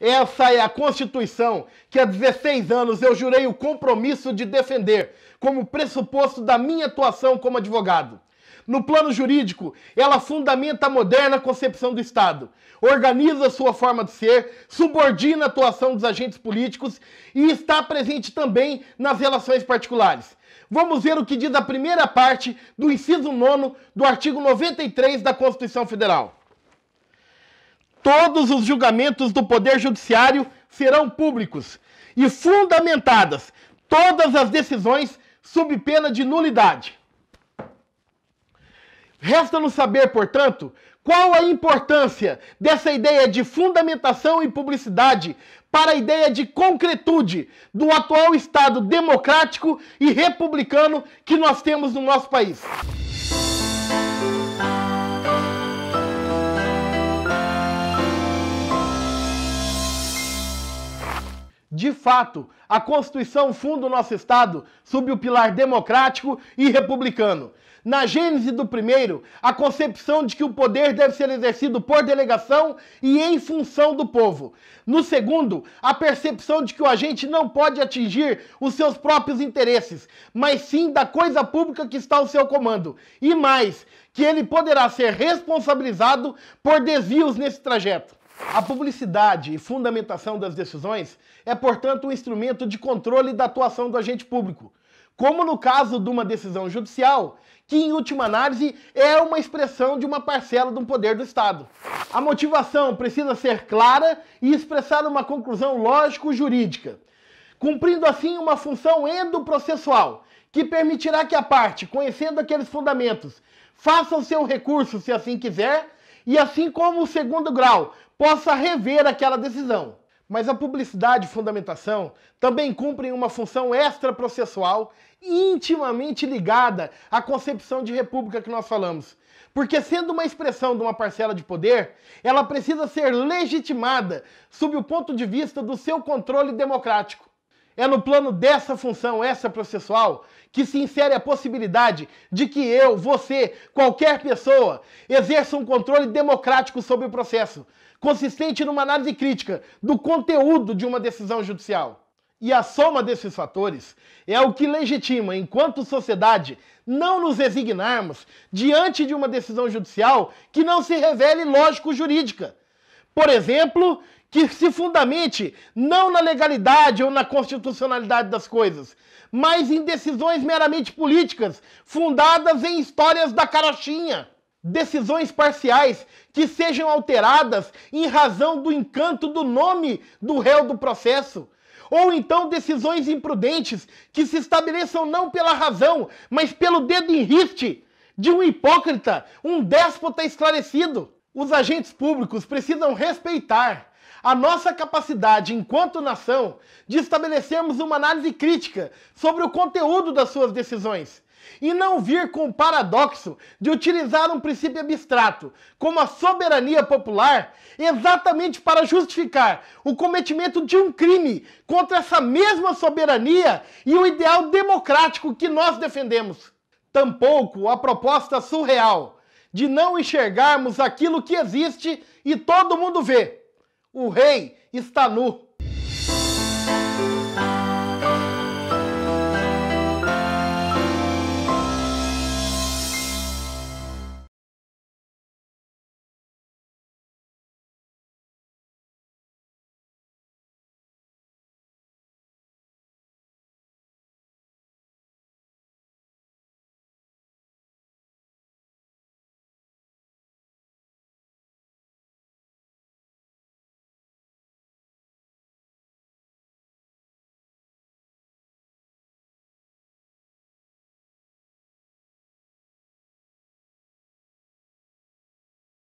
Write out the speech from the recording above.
Essa é a Constituição que há 16 anos eu jurei o compromisso de defender como pressuposto da minha atuação como advogado. No plano jurídico, ela fundamenta a moderna concepção do Estado, organiza sua forma de ser, subordina a atuação dos agentes políticos e está presente também nas relações particulares. Vamos ver o que diz a primeira parte do inciso 9 do artigo 93 da Constituição Federal. Todos os julgamentos do Poder Judiciário serão públicos e fundamentadas todas as decisões sob pena de nulidade. Resta-nos saber, portanto, qual a importância dessa ideia de fundamentação e publicidade para a ideia de concretude do atual Estado democrático e republicano que nós temos no nosso país. De fato, a Constituição funda o nosso Estado sob o pilar democrático e republicano. Na gênese do primeiro, a concepção de que o poder deve ser exercido por delegação e em função do povo. No segundo, a percepção de que o agente não pode atingir os seus próprios interesses, mas sim da coisa pública que está ao seu comando. E mais, que ele poderá ser responsabilizado por desvios nesse trajeto. A publicidade e fundamentação das decisões é, portanto, um instrumento de controle da atuação do agente público, como no caso de uma decisão judicial, que em última análise é uma expressão de uma parcela do poder do Estado. A motivação precisa ser clara e expressar uma conclusão lógico-jurídica, cumprindo assim uma função endoprocessual, que permitirá que a parte, conhecendo aqueles fundamentos, faça o seu recurso se assim quiser, e assim como o segundo grau possa rever aquela decisão. Mas a publicidade e fundamentação também cumprem uma função extra-processual intimamente ligada à concepção de república que nós falamos. Porque, sendo uma expressão de uma parcela de poder, ela precisa ser legitimada sob o ponto de vista do seu controle democrático. É no plano dessa função extra-processual que se insere a possibilidade de que eu, você, qualquer pessoa exerça um controle democrático sobre o processo, consistente numa análise crítica do conteúdo de uma decisão judicial. E a soma desses fatores é o que legitima, enquanto sociedade, não nos resignarmos diante de uma decisão judicial que não se revele lógico-jurídica. Por exemplo, que se fundamente não na legalidade ou na constitucionalidade das coisas, mas em decisões meramente políticas, fundadas em histórias da carochinha decisões parciais que sejam alteradas em razão do encanto do nome do réu do processo. Ou então decisões imprudentes que se estabeleçam não pela razão, mas pelo dedo em riste de um hipócrita, um déspota esclarecido. Os agentes públicos precisam respeitar a nossa capacidade, enquanto nação, de estabelecermos uma análise crítica sobre o conteúdo das suas decisões. E não vir com o paradoxo de utilizar um princípio abstrato, como a soberania popular, exatamente para justificar o cometimento de um crime contra essa mesma soberania e o ideal democrático que nós defendemos. Tampouco a proposta surreal de não enxergarmos aquilo que existe e todo mundo vê o rei está nu.